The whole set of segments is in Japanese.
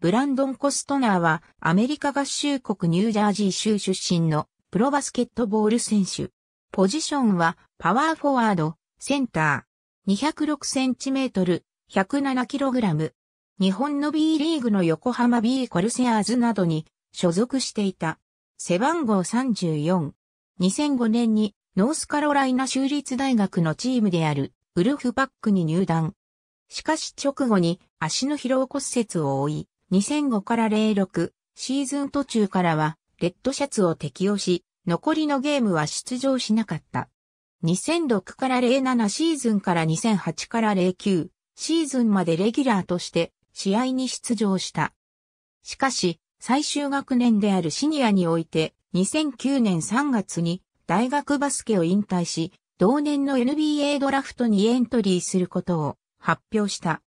ブランドン・コストナーはアメリカ合衆国ニュージャージー州出身のプロバスケットボール選手。ポジションはパワーフォワード、センター、2 0 6トル、1 0 7ラム。日本の B リーグの横浜 B コルセアーズなどに所属していた。背番号34。2005年にノースカロライナ州立大学のチームであるウルフパックに入団。しかし直後に足の疲労骨折を負い、2005から06シーズン途中からはレッドシャツを適用し、残りのゲームは出場しなかった。2006から07シーズンから2008から09シーズンまでレギュラーとして試合に出場した。しかし、最終学年であるシニアにおいて、2009年3月に大学バスケを引退し、同年の NBA ドラフトにエントリーすることを発表した。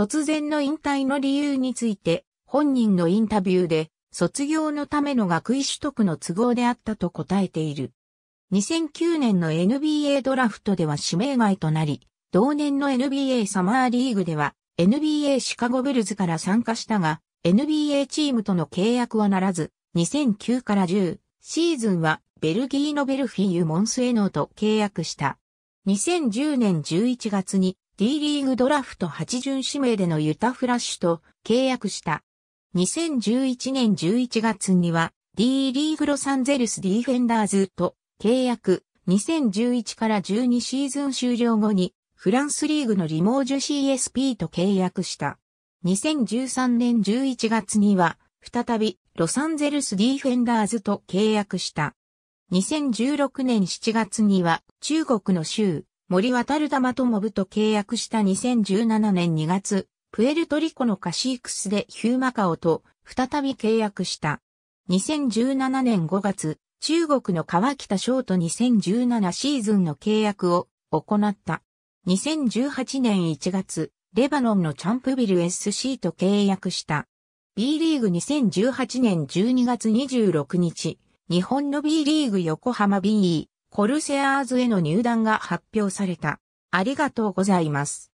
突然の引退の理由について、本人のインタビューで、卒業のための学位取得の都合であったと答えている。2009年の NBA ドラフトでは指名外となり、同年の NBA サマーリーグでは NBA シカゴベルズから参加したが、NBA チームとの契約はならず、2009から10シーズンはベルギーのベルフィーユ・モンスエノーと契約した。2010年11月に D リーグドラフト8巡指名でのユタフラッシュと契約した。2011年11月には D リーグロサンゼルスディフェンダーズと契約2011から12シーズン終了後にフランスリーグのリモージュ CSP と契約した。2013年11月には再びロサンゼルスディフェンダーズと契約した。2016年7月には中国の州森渡玉とモと契約した2017年2月、プエルトリコのカシークスでヒューマカオと再び契約した。2017年5月、中国の川北翔と2017シーズンの契約を行った。2018年1月、レバノンのチャンプビル SC と契約した。B リーグ2018年12月26日、日本の B リーグ横浜 BE、コルセアーズへの入団が発表された。ありがとうございます。